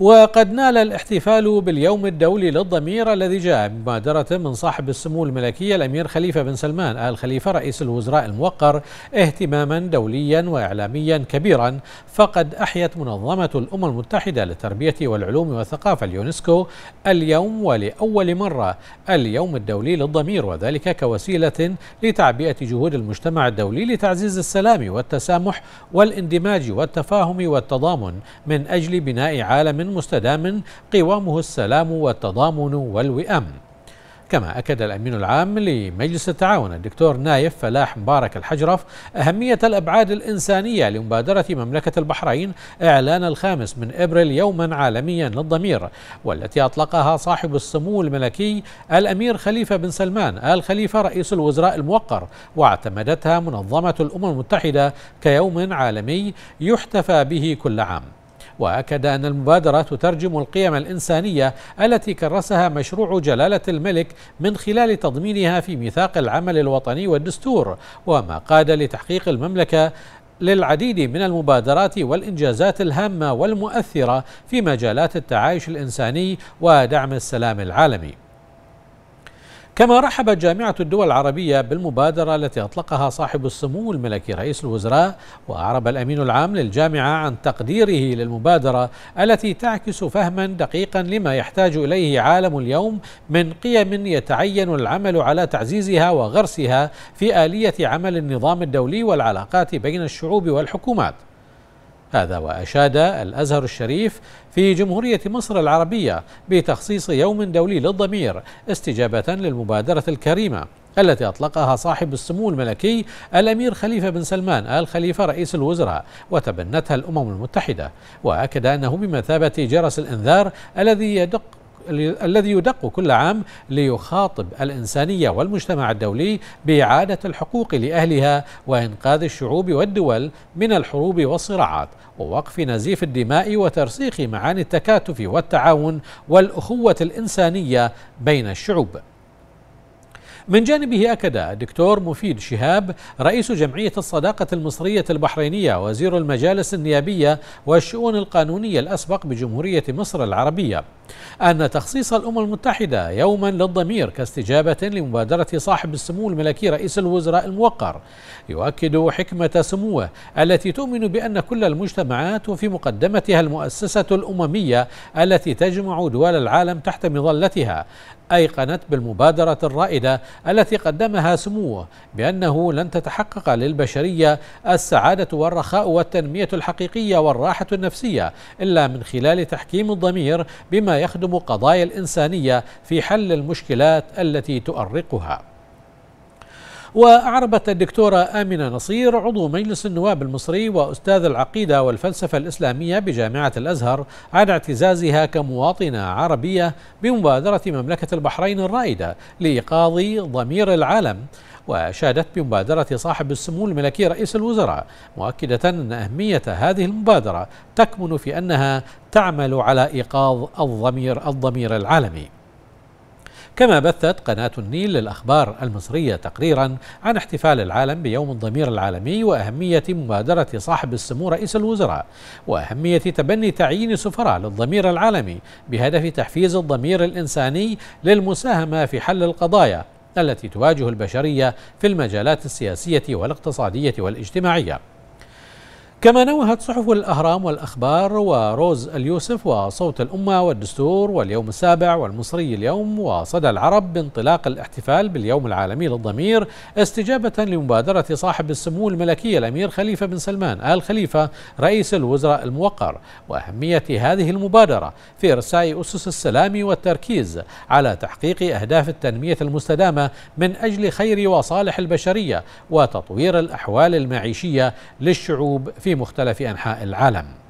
وقد نال الاحتفال باليوم الدولي للضمير الذي جاء بمبادرة من صاحب السمو الملكية الأمير خليفة بن سلمان آل خليفة رئيس الوزراء الموقر اهتماما دوليا وإعلاميا كبيرا فقد أحيت منظمة الأمم المتحدة للتربية والعلوم والثقافة اليونسكو اليوم ولأول مرة اليوم الدولي للضمير وذلك كوسيلة لتعبئة جهود المجتمع الدولي لتعزيز السلام والتسامح والاندماج والتفاهم والتضامن من أجل بناء عالم مستدام قوامه السلام والتضامن والوئام كما أكد الأمين العام لمجلس التعاون الدكتور نايف فلاح مبارك الحجرف أهمية الأبعاد الإنسانية لمبادرة مملكة البحرين إعلان الخامس من إبريل يوما عالميا للضمير والتي أطلقها صاحب السمو الملكي الأمير خليفة بن سلمان آل خليفة رئيس الوزراء الموقر واعتمدتها منظمة الأمم المتحدة كيوم عالمي يحتفى به كل عام وأكد أن المبادرة تترجم القيم الإنسانية التي كرسها مشروع جلالة الملك من خلال تضمينها في ميثاق العمل الوطني والدستور وما قاد لتحقيق المملكة للعديد من المبادرات والإنجازات الهامة والمؤثرة في مجالات التعايش الإنساني ودعم السلام العالمي كما رحبت جامعة الدول العربية بالمبادرة التي أطلقها صاحب السمو الملكي رئيس الوزراء وأعرب الأمين العام للجامعة عن تقديره للمبادرة التي تعكس فهما دقيقا لما يحتاج إليه عالم اليوم من قيم يتعين العمل على تعزيزها وغرسها في آلية عمل النظام الدولي والعلاقات بين الشعوب والحكومات هذا وأشاد الأزهر الشريف في جمهورية مصر العربية بتخصيص يوم دولي للضمير استجابة للمبادرة الكريمة التي أطلقها صاحب السمو الملكي الأمير خليفة بن سلمان آل خليفة رئيس الوزراء وتبنتها الأمم المتحدة وأكد أنه بمثابة جرس الإنذار الذي يدق الذي يدق كل عام ليخاطب الإنسانية والمجتمع الدولي بإعادة الحقوق لأهلها وإنقاذ الشعوب والدول من الحروب والصراعات ووقف نزيف الدماء وترسيخ معاني التكاتف والتعاون والأخوة الإنسانية بين الشعوب من جانبه أكد الدكتور مفيد شهاب رئيس جمعية الصداقة المصرية البحرينية وزير المجالس النيابية والشؤون القانونية الأسبق بجمهورية مصر العربية أن تخصيص الأمم المتحدة يوما للضمير كاستجابة لمبادرة صاحب السمو الملكي رئيس الوزراء الموقر يؤكد حكمة سموه التي تؤمن بأن كل المجتمعات وفي مقدمتها المؤسسة الأممية التي تجمع دول العالم تحت مظلتها أيقنت بالمبادرة الرائدة التي قدمها سموه بأنه لن تتحقق للبشرية السعادة والرخاء والتنمية الحقيقية والراحة النفسية إلا من خلال تحكيم الضمير بما يخدم قضايا الإنسانية في حل المشكلات التي تؤرقها وأعربت الدكتورة آمنة نصير عضو مجلس النواب المصري وأستاذ العقيدة والفلسفة الإسلامية بجامعة الأزهر عن اعتزازها كمواطنة عربية بمبادرة مملكة البحرين الرائدة لإيقاظ ضمير العالم وشادت بمبادرة صاحب السمو الملكي رئيس الوزراء مؤكدة أن أهمية هذه المبادرة تكمن في أنها تعمل على إيقاظ الضمير الضمير العالمي كما بثت قناة النيل للأخبار المصرية تقريرا عن احتفال العالم بيوم الضمير العالمي وأهمية مبادرة صاحب السمو رئيس الوزراء وأهمية تبني تعيين سفراء للضمير العالمي بهدف تحفيز الضمير الإنساني للمساهمة في حل القضايا التي تواجه البشرية في المجالات السياسية والاقتصادية والاجتماعية كما نوهت صحف الأهرام والأخبار وروز اليوسف وصوت الأمة والدستور واليوم السابع والمصري اليوم وصدى العرب بانطلاق الاحتفال باليوم العالمي للضمير استجابة لمبادرة صاحب السمو الملكي الأمير خليفة بن سلمان آل خليفة رئيس الوزراء الموقر وأهمية هذه المبادرة في إرساء أسس السلام والتركيز على تحقيق أهداف التنمية المستدامة من أجل خير وصالح البشرية وتطوير الأحوال المعيشية للشعوب في مختلف أنحاء العالم